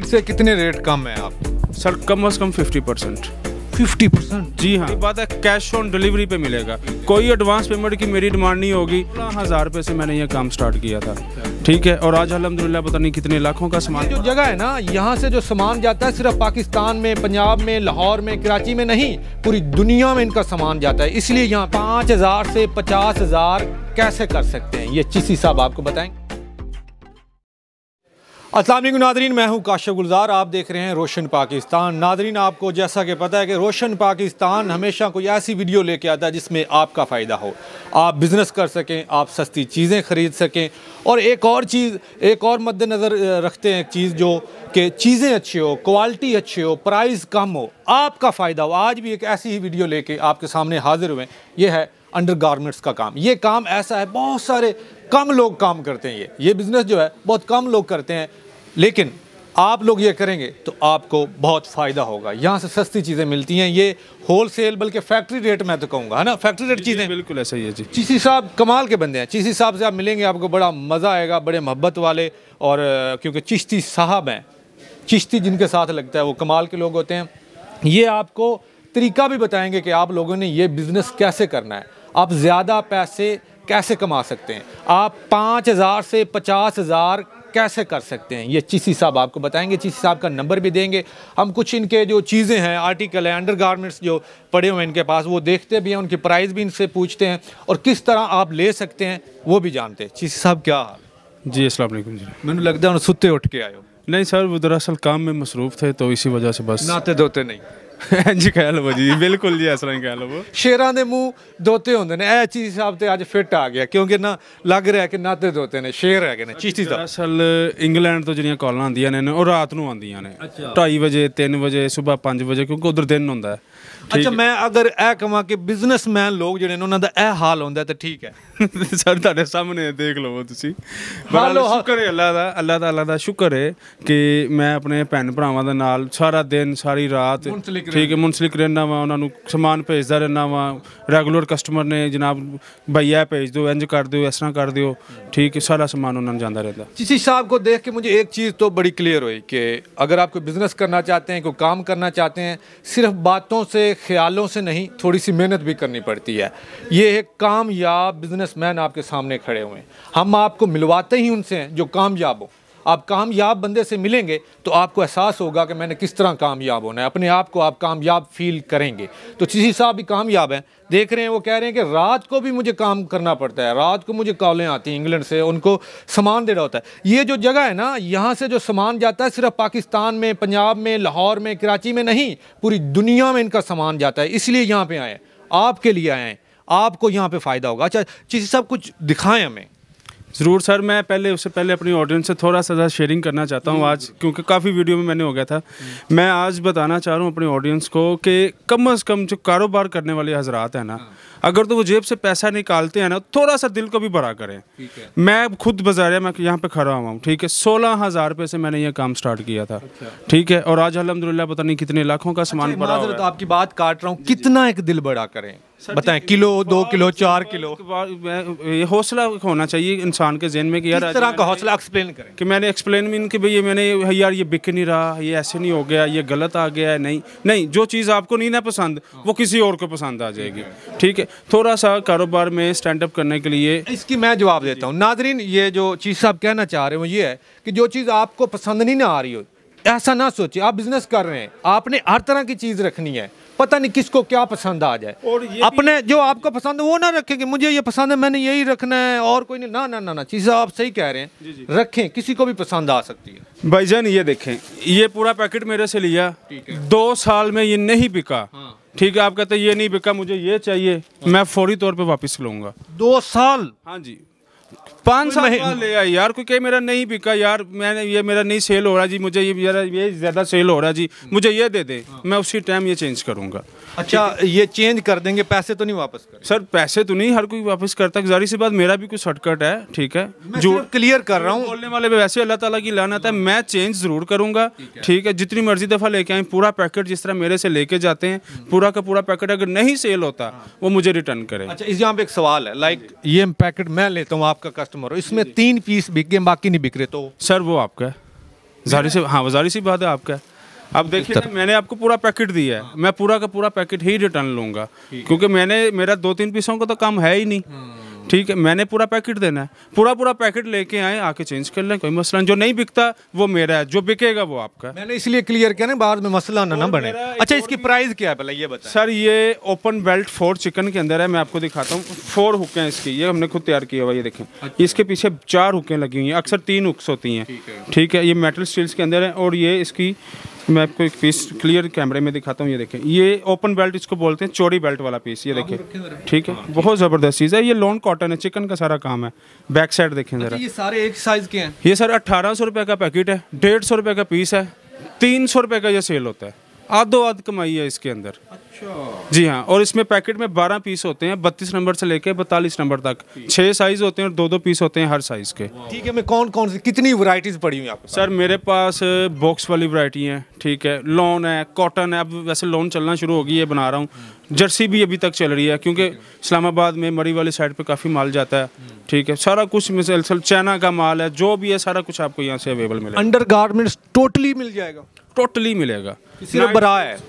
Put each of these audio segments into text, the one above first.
Market से कितने rate कम है आप सर कम अज कम फिफ्टी परसेंट फिफ्टी परसेंट जी हाँ बात है कैश ऑन डिलीवरी पे मिलेगा कोई एडवांस पेमेंट की मेरी डिमांड नहीं होगी हज़ार रुपये से मैंने ये काम स्टार्ट किया था ठीक है और आज अलहमदिल्ला पता नहीं कितने लाखों का सामान जो जगह है ना यहाँ से जो सामान जाता है सिर्फ पाकिस्तान में पंजाब में लाहौर में कराची में नहीं पूरी दुनिया में इनका सामान जाता है इसलिए यहाँ पाँच से पचास कैसे कर सकते हैं ये चीसी साहब आपको बताएंगे असलम नादरीन मैं हूँ काशिफ गुलजार आप देख रहे हैं रोशन पाकिस्तान नादरीन आपको जैसा कि पता है कि रोशन पाकिस्तान हमेशा कोई ऐसी वीडियो लेके आता है जिसमें आपका फ़ायदा हो आप बिज़नेस कर सकें आप सस्ती चीज़ें ख़रीद सकें और एक और चीज़ एक और मद्दनज़र रखते हैं एक चीज़ जो कि चीज़ें अच्छी हो क्वालिटी अच्छी हो प्राइस कम हो आपका फ़ायदा हो आज भी एक ऐसी ही वीडियो लेके आपके सामने हाज़िर हुए ये है अंडर गारमेंट्स का काम ये काम ऐसा है बहुत सारे कम लोग काम करते हैं ये ये बिज़नेस जो है बहुत कम लोग करते हैं लेकिन आप लोग ये करेंगे तो आपको बहुत फ़ायदा होगा यहाँ से सस्ती चीज़ें मिलती हैं ये होल सेल बल्कि फैक्ट्री रेट मैं तो कहूँगा है ना फैक्ट्री रेट चीज़ें बिल्कुल ऐसा ही है जी चीसी साहब कमाल के बंदे हैं चीसी साहब से आप मिलेंगे आपको बड़ा मज़ा आएगा बड़े मोहब्बत वाले और क्योंकि चिश्ती साहब हैं चिश्ती जिनके साथ लगता है वो कमाल के लोग होते हैं ये आपको तरीका भी बताएँगे कि आप लोगों ने ये बिज़नेस कैसे करना है आप ज़्यादा पैसे कैसे कमा सकते हैं आप पाँच हज़ार से पचास हज़ार कैसे कर सकते हैं ये चीसी साहब आपको बताएंगे चीसी साहब का नंबर भी देंगे हम कुछ इनके जो चीज़ें हैं आर्टिकल हैं अंडर जो पड़े हुए हैं इनके पास वो देखते भी हैं उनकी प्राइस भी इनसे पूछते हैं और किस तरह आप ले सकते हैं वो भी जानते हैं चीसी साहब क्या हाल जी असल जी मैंने लगता है सुते उठ के आए हो नहीं सर वो दरअसल काम में मसरूफ़ थे तो इसी वजह से बस नाते धोते नहीं ਇੰਜ ਕਹਿ ਲਵੋ ਜੀ ਬਿਲਕੁਲ ਜੀ ਇਸ ਤਰ੍ਹਾਂ ਹੀ ਕਹਿ ਲਵੋ ਸ਼ੇਰਾਂ ਦੇ ਮੂੰਹ ਦੋਤੇ ਹੁੰਦੇ ਨੇ ਇਹ ਚੀਜ਼ ਸਾਹਿਬ ਤੇ ਅੱਜ ਫਿੱਟ ਆ ਗਿਆ ਕਿਉਂਕਿ ਨਾ ਲੱਗ ਰਿਹਾ ਕਿ ਨਾਤੇ ਦੋਤੇ ਨੇ ਸ਼ੇਰ ਹੈਗੇ ਨੇ ਚੀਤੀ ਦਾ ਅਸਲ ਇੰਗਲੈਂਡ ਤੋਂ ਜਿਹੜੀਆਂ ਕਾਲਾਂ ਆਉਂਦੀਆਂ ਨੇ ਉਹ ਰਾਤ ਨੂੰ ਆਉਂਦੀਆਂ ਨੇ 2:30 ਵਜੇ 3 ਵਜੇ ਸਵੇਰ 5 ਵਜੇ ਕਿਉਂਕਿ ਉਧਰ ਦਿਨ ਹੁੰਦਾ ਹੈ ਅੱਛਾ ਮੈਂ ਅਗਰ ਇਹ ਕਹਾਂ ਕਿ ਬਿਜ਼ਨਸਮੈਨ ਲੋਕ ਜਿਹੜੇ ਨੇ ਉਹਨਾਂ ਦਾ ਇਹ ਹਾਲ ਹੁੰਦਾ ਤਾਂ ਠੀਕ ਹੈ ਸਰ ਤੁਹਾਡੇ ਸਾਹਮਣੇ ਦੇਖ ਲਵੋ ਤੁਸੀਂ ਬੜਾ ਸ਼ੁਕਰ ਹੈ ਅੱਲਾ ਦਾ ਅੱਲਾ ਦਾ ਅੱਲਾ ਦਾ ਸ਼ੁਕਰ ਹੈ ਕਿ ਮੈਂ ਆਪਣੇ ਭੈਣ ਭਰਾਵਾਂ ਦੇ ਨਾਲ ਸਾਰਾ ਦਿਨ ਸਾਰੀ ਰਾਤ ਠੀਕ ਹੈ ਮੁਨਸਲਿਕ ਰਹਿਣਾ ਵਾ ਉਹਨਾਂ ਨੂੰ ਸਮਾਨ ਭੇਜਦਾ ਰਹਿਣਾ ਵਾ ਰੈਗੂਲਰ ਕਸਟਮਰ ਨੇ ਜਨਾਬ ਭਈਆ ਭੇਜ ਦਿਓ ਇੰਜ ਕਰ ਦਿਓ ਇਸ ਤਰ੍ਹਾਂ ਕਰ ਦਿਓ ठीक है सारा सामान उन्होंने जाना रहता किसी साहब को देख के मुझे एक चीज़ तो बड़ी क्लियर हुई कि अगर आप कोई बिज़नेस करना चाहते हैं कोई काम करना चाहते हैं सिर्फ बातों से ख्यालों से नहीं थोड़ी सी मेहनत भी करनी पड़ती है ये एक कामयाब बिजनेसमैन आपके सामने खड़े हुए हैं हम आपको मिलवाते ही उनसे हैं जो कामयाब हों आप कामयाब बंदे से मिलेंगे तो आपको एहसास होगा कि मैंने किस तरह कामयाब होना है अपने आप को आप कामयाब फील करेंगे तो चीसी साहब भी कामयाब हैं देख रहे हैं वो कह रहे हैं कि रात को भी मुझे काम करना पड़ता है रात को मुझे कॉलें आती हैं इंग्लैंड से उनको सामान देना होता है ये जो जगह है ना यहाँ से जो सामान जाता है सिर्फ पाकिस्तान में पंजाब में लाहौर में कराची में नहीं पूरी दुनिया में इनका सामान जाता है इसलिए यहाँ पर आए आपके लिए आए आपको यहाँ पर फ़ायदा होगा अच्छा चीज़ साहब कुछ दिखाएं हमें ज़रूर सर मैं पहले उससे पहले अपनी ऑडियंस से थोड़ा सा ज़्यादा शेयरिंग करना चाहता हूँ आज क्योंकि काफ़ी वीडियो में मैंने हो गया था मैं आज बताना चाह रहा हूँ अपने ऑडियंस को कि कम अज़ कम जो कारोबार करने वाले हजरात हैं ना हाँ। अगर तो वो जेब से पैसा निकालते हैं ना थोड़ा सा दिल को भी बड़ा करें मैं खुद बाजार मैं यहाँ पे खड़ा हुआ हूँ ठीक है सोलह हज़ार रुपये से मैंने ये काम स्टार्ट किया था अच्छा। ठीक है और आज अलहमदिल्ला पता नहीं कितने लाखों का सामान बढ़ा अच्छा, तो आपकी बात काट रहा हूँ कितना एक दिल बड़ा करें बताएं किलो दो किलो चार किलो ये हौसला होना चाहिए इंसान के जेन में कि यार तरह का हौसला एक्सप्लेन करें कि मैंने एक्सप्लेन भी इनके भाई मैंने यार ये बिक नहीं रहा ये ऐसे नहीं हो गया ये गलत आ गया नहीं नहीं जो चीज़ आपको नहीं ना पसंद हाँ। वो किसी और को पसंद आ जाएगी ठीक है थोड़ा सा कारोबार में स्टैंड अप करने के लिए इसकी मैं जवाब देता हूँ नाजरीन ये जो चीज़ साहब कहना चाह रहे हो ये है कि जो चीज़ आपको पसंद नहीं ना आ रही हो ऐसा ना सोचे आप बिजनेस कर रहे हैं आपने हर तरह की चीज़ रखनी है पता नहीं किसको क्या पसंद आ जाए और ये अपने जो आपको पसंद है वो ना रखें कि मुझे ये पसंद है मैंने यही रखना है और कोई नहीं ना ना ना ना चीज़ आप सही कह रहे हैं जी जी। रखें किसी को भी पसंद आ सकती है भाई जान ये देखें ये पूरा पैकेट मेरे से लिया दो साल में ये नहीं बिका हाँ। ठीक है आप कहते ये नहीं बिका मुझे ये चाहिए मैं फौरी तौर पे वापस लूंगा दो साल हाँ जी पाँच साल का ले आई यार कोई कहीं मेरा नहीं बिका यार मैंने ये मेरा नहीं सेल हो रहा जी मुझे ये ये ज़्यादा सेल हो रहा जी मुझे ये दे दे हाँ। मैं उसी टाइम ये चेंज करूँगा अच्छा ये चेंज कर देंगे पैसे तो नहीं वापस कर सर पैसे तो नहीं हर कोई वापस करता गुजारिश से बाद मेरा भी कुछ शॉर्टकट है ठीक है मैं जो क्लियर कर रहा हूँ बोलने वाले पे वैसे अल्लाह ताला की लानत है मैं चेंज ज़रूर करूंगा ठीक है जितनी मर्जी दफ़ा लेके आए पूरा पैकेट जिस तरह मेरे से लेके जाते हैं हम्म। पूरा का पूरा पैकेट अगर नहीं सेल होता हाँ। वो मुझे रिटर्न करे अच्छा इस यहाँ पे एक सवाल है लाइक ये पैकेट मैं लेता हूँ आपका कस्टमर हो इसमें तीन पीस बिक गए बाकी नहीं बिक रहे तो सर वो आपका है जारी से हाँ जारी सी बात है आपका अब देखिए मैंने आपको पूरा पैकेट दिया है मैं पूरा का पूरा पैकेट ही रिटर्न लूंगा क्योंकि मैंने मेरा दो तीन पीसों का तो काम है ही नहीं हाँ। ठीक है मैंने पूरा पैकेट देना है पूरा पूरा पैकेट लेके आए आके चेंज कर लें कोई मसला जो नहीं बिकता वो मेरा है जो बिकेगा वो आपका मैंने इसलिए क्लियर किया ना बाद में मसला ना ना बने अच्छा इसकी प्राइस क्या है पहले ये बताएं सर ये ओपन बेल्ट फोर चिकन के अंदर है मैं आपको दिखाता हूँ फोर हुकें इसकी ये हमने खुद तैयार किया हुआ ये देखें अच्छा। इसके पीछे चार हुक्के लगी हुई हैं अक्सर तीन हुक्स होती हैं ठीक है ये मेटल स्टील्स के अंदर है और ये इसकी मैं आपको एक पीस क्लियर कैमरे में दिखाता हूँ ये देखें ये ओपन बेल्ट इसको बोलते हैं चौड़ी बेल्ट वाला पीस ये देखें ठीक है बहुत ज़बरदस्त चीज़ है ये लॉन कॉटन है चिकन का सारा काम है बैक साइड देखें अच्छा ज़रा ये सारे एक साइज़ के हैं ये सर अट्ठारह सौ रुपये का पैकेट है डेढ़ सौ रुपये का पीस है तीन सौ रुपये का ये सेल होता है आधो आध कमाई है इसके अंदर अच्छा। जी हाँ और इसमें पैकेट में बारह पीस होते हैं बत्तीस नंबर से लेकर बतालीस नंबर तक छह साइज होते हैं और दो दो पीस होते हैं हर साइज के ठीक है मैं कौन कौन सी कितनी वराइटीज पड़ी हुई सर मेरे पास बॉक्स वाली वरायटी है ठीक है लॉन है कॉटन है अब वैसे लॉन चलना शुरू होगी ये बना रहा हूँ जर्सी भी अभी तक चल रही है क्योंकि इस्लामाबाद में मरी वाली साइड पे काफ़ी माल जाता है हम्म। ठीक है सारा कुछ मिसल चाइना का माल है जो भी है सारा कुछ आपको यहाँ से अवेलेबल मिलेगा अंडर टोटली मिल जाएगा टोटली मिलेगा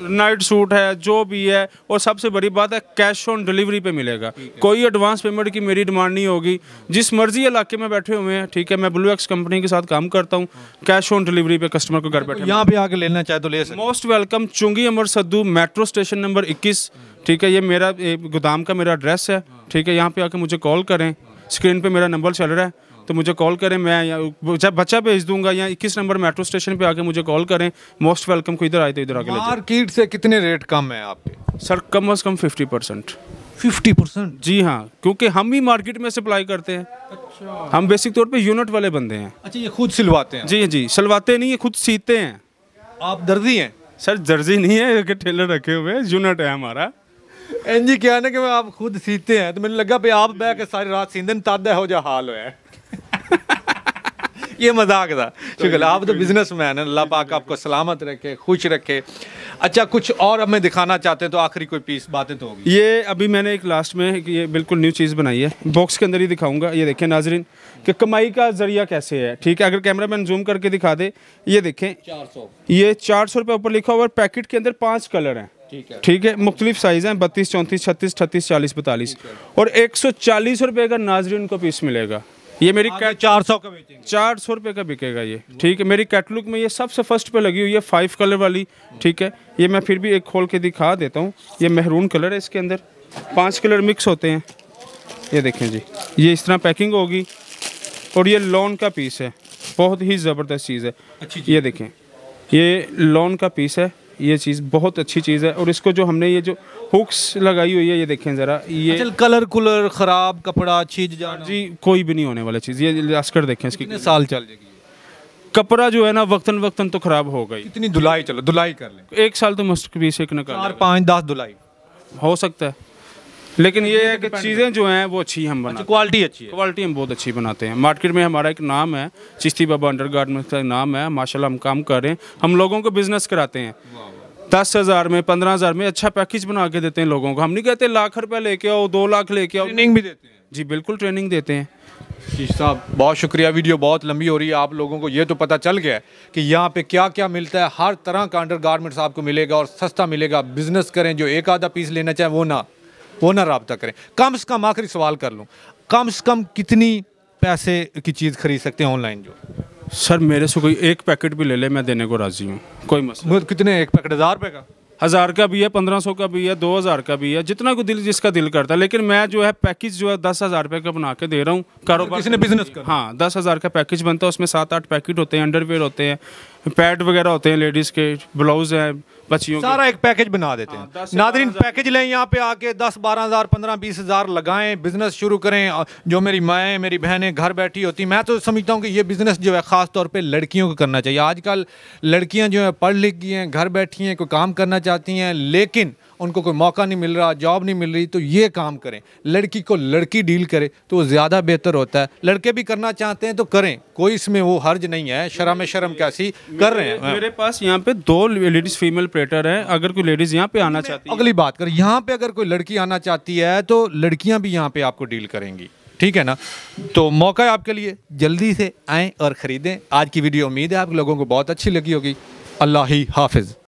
नाइट सूट है जो भी भी है और सबसे बड़ी बात है कैश ऑन डिलीवरी पे मिलेगा कोई एडवांस पेमेंट की मेरी डिमांड नहीं होगी जिस मर्जी इलाके में बैठे हुए हैं ठीक है मैं ब्लू एक्स कंपनी के साथ काम करता हूँ कैश ऑन डिलीवरी पे कस्टमर को घर बैठे यहाँ पे आके लेना चाहे तो ले most welcome Chungi Amar Sidhu metro station number इक्कीस ठीक है ये मेरा गोदाम का मेरा एड्रेस है हाँ। ठीक है यहाँ पे आके मुझे कॉल करें स्क्रीन पे मेरा नंबर चल रहा है तो मुझे कॉल करें मैं या जब बच्चा भेज दूंगा या इक्कीस नंबर मेट्रो स्टेशन पे आके मुझे कॉल करें मोस्ट वेलकम को इधर आए तो इधर आके मार्केट से कितने रेट कम है आपके सर कम अज़ कम फिफ्टी परसेंट फिफ्टी परसेंट जी हाँ क्योंकि हम ही मार्केट में सप्लाई करते हैं अच्छा हम बेसिक तौर पे यूनिट वाले बंदे हैं अच्छा ये खुद सिलवाते हैं जी जी सिलवाते नहीं ये खुद सीते हैं आप दर्जी हैं सर दर्जी नहीं है कि टेलर रखे हुए यूनिट है हमारा एन जी क्या ना कि आप खुद सीते हैं तो मैंने लगा भाई आप बह के सारी रात सीधे तादा हो जा हाल होया ये मजाक था शुक्र आप तो बिजनेस मैन है अल्लाह पाक आपको सलामत रखे खुश रखे अच्छा कुछ और अब मैं दिखाना चाहते हैं तो आखिरी कोई पीस बातें तो होगी ये अभी मैंने एक लास्ट में एक ये बिल्कुल न्यू चीज़ बनाई है बॉक्स के अंदर ही दिखाऊंगा ये देखें नाजरीन कि कमाई का जरिया कैसे है ठीक है अगर कैमरा मैन जूम करके दिखा दे ये देखें चार ये चार सौ रुपये ऊपर लिखा हुआ और पैकेट के अंदर पाँच कलर हैं ठीक है मुख्तलिफ साइज़ हैं बत्तीस चौंतीस छत्तीस अठतीस चालीस बतालीस और एक सौ चालीस रुपये का नाजरीन को पीस मिलेगा ये मेरी कै... चार सौ का चार सौ रुपये का बिकेगा ये ठीक है मेरी कैटलॉग में ये सबसे फर्स्ट पे लगी हुई है फाइव कलर वाली ठीक है ये मैं फिर भी एक खोल के दिखा देता हूँ ये मेहरून कलर है इसके अंदर पाँच कलर मिक्स होते हैं ये देखें जी ये इस तरह पैकिंग होगी और ये लॉन का पीस है बहुत ही ज़बरदस्त चीज़ है ये देखें ये लॉन का पीस है ये चीज़ बहुत अच्छी चीज़ है और इसको जो हमने ये जो हुक्स लगाई हुई है ये देखें ज़रा ये अच्छा, कलर कुलर ख़राब कपड़ा चीज जी कोई भी नहीं होने वाला चीज़ ये लास्कर देखें इसकी कितने साल चल जाएगी कपड़ा जो है ना वक्तन वक्तन तो खराब हो गई इतनी धुलाई चलो धुलाई कर ले एक साल तो मस्त भी से निकल कर पाँच दस धुलाई हो सकता है लेकिन ये है कि चीज़ें जो हैं वो अच्छी हम अच्छा, बनाते क्वालिटी अच्छी है क्वालिटी हम बहुत अच्छी बनाते हैं मार्केट में हमारा एक नाम है चिश्ती बाबा अंडर गार्डमेंट का नाम है माशाल्लाह हम काम कर रहे हैं हम लोगों को बिज़नेस कराते हैं दस हज़ार में पंद्रह हज़ार में अच्छा पैकेज बना के देते हैं लोगों को हम नहीं कहते लाख रुपए लेके आओ दो लाख लेके आओ ट्रेनिंग भी देते हैं जी बिल्कुल ट्रेनिंग देते हैं जी साहब बहुत शुक्रिया वीडियो बहुत लंबी हो रही है आप लोगों को ये तो पता चल गया है कि यहाँ पे क्या क्या मिलता है हर तरह का अंडर गारमेंट्स आपको मिलेगा और सस्ता मिलेगा बिजनेस करें जो एक आधा पीस लेना चाहें वो ना वो ना रबता करें कम से कम आखिरी सवाल कर लूँ कम से कम कितनी पैसे की चीज़ खरीद सकते हैं ऑनलाइन जो सर मेरे से कोई एक पैकेट भी ले ले मैं देने को राज़ी हूँ कोई मसला कितने एक पैकेट हज़ार रुपये का हज़ार का भी है पंद्रह सौ का भी है दो हज़ार का भी है जितना को दिल जिसका दिल करता है लेकिन मैं जो है पैकेज जो है दस हज़ार रुपये का बना के दे रहा हूँ कारोबार किसी ने बिजनेस का हाँ दस हज़ार का पैकेज बनता है उसमें सात आठ पैकेट होते हैं अंडरवेयर होते हैं पैड वगैरह होते हैं लेडीज़ के ब्लाउज़ हैं बच्चियों सारा एक पैकेज बना देते हैं हाँ, नादरीन पैकेज लें यहाँ पे आके दस बारह हज़ार पंद्रह बीस हज़ार लगाएं बिज़नेस शुरू करें जो मेरी माएँ मेरी बहनें घर बैठी होती मैं तो समझता हूँ कि ये बिज़नेस जो है ख़ास तौर पर लड़कियों को करना चाहिए आजकल लड़कियाँ जो है पढ़ लिख गई हैं घर बैठी हैं कोई काम करना चाहती हैं लेकिन उनको कोई मौका नहीं मिल रहा जॉब नहीं मिल रही तो ये काम करें लड़की को लड़की डील करे तो वो ज़्यादा बेहतर होता है लड़के भी करना चाहते हैं तो करें कोई इसमें वो हर्ज नहीं है शर्म शर्म कैसी कर रहे हैं मेरे पास यहाँ पे दो लेडीज़ फीमेल प्रेटर है अगर कोई लेडीज़ यहाँ पे आना चाहती है अगली बात करें यहाँ पे अगर कोई लड़की आना चाहती है तो लड़कियाँ भी यहाँ पे आपको डील करेंगी ठीक है ना तो मौका है आपके लिए जल्दी से आएँ और ख़रीदें आज की वीडियो उम्मीद है आप लोगों को बहुत अच्छी लगी होगी अल्लाह हाफिज़